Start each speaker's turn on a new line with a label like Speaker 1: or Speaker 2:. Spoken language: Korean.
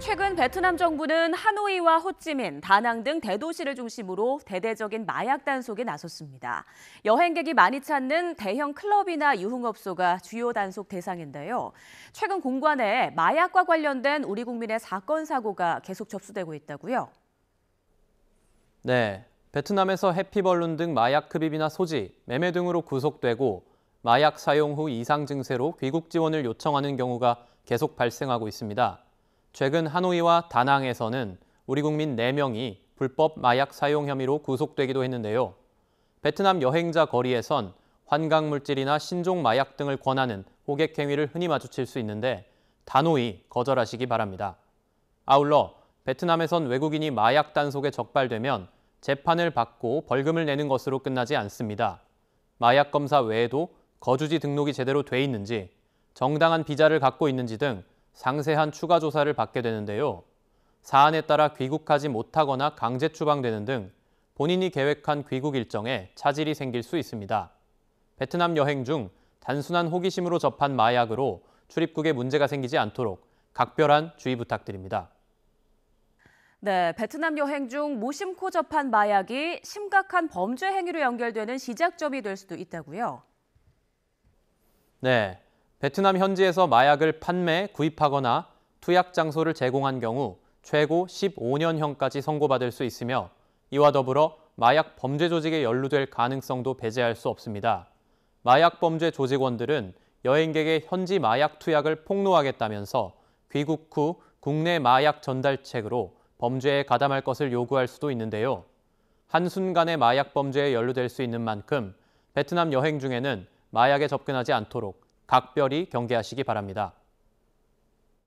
Speaker 1: 최근 베트남 정부는 하노이와 호찌민, 다낭 등 대도시를 중심으로 대대적인 마약 단속에 나섰습니다. 여행객이 많이 찾는 대형 클럽이나 유흥업소가 주요 단속 대상인데요. 최근 공관에 마약과 관련된 우리 국민의 사건 사고가 계속 접수되고 있다고요.
Speaker 2: 네, 베트남에서 해피벌룬 등 마약 흡입이나 소지, 매매 등으로 구속되고 마약 사용 후 이상 증세로 귀국 지원을 요청하는 경우가 계속 발생하고 있습니다. 최근 하노이와 다낭에서는 우리 국민 4명이 불법 마약 사용 혐의로 구속되기도 했는데요. 베트남 여행자 거리에선 환각물질이나 신종 마약 등을 권하는 호객 행위를 흔히 마주칠 수 있는데 단호히 거절하시기 바랍니다. 아울러 베트남에선 외국인이 마약 단속에 적발되면 재판을 받고 벌금을 내는 것으로 끝나지 않습니다. 마약 검사 외에도 거주지 등록이 제대로 돼 있는지, 정당한 비자를 갖고 있는지 등 상세한 추가 조사를 받게 되는데요. 사안에 따라 귀국하지 못하거나 강제 추방되는 등 본인이 계획한 귀국 일정에 차질이 생길 수 있습니다. 베트남 여행 중 단순한 호기심으로 접한 마약으로 출입국에 문제가 생기지 않도록 각별한 주의 부탁드립니다.
Speaker 1: 네, 베트남 여행 중 무심코 접한 마약이 심각한 범죄 행위로 연결되는 시작점이 될 수도 있다고요.
Speaker 2: 네, 베트남 현지에서 마약을 판매, 구입하거나 투약 장소를 제공한 경우 최고 15년형까지 선고받을 수 있으며 이와 더불어 마약 범죄 조직에 연루될 가능성도 배제할 수 없습니다. 마약 범죄 조직원들은 여행객의 현지 마약 투약을 폭로하겠다면서 귀국 후 국내 마약 전달책으로 범죄에 가담할 것을 요구할 수도 있는데요. 한순간의 마약 범죄에 연루될 수 있는 만큼 베트남 여행 중에는 마약에 접근하지 않도록 각별히 경계하시기 바랍니다.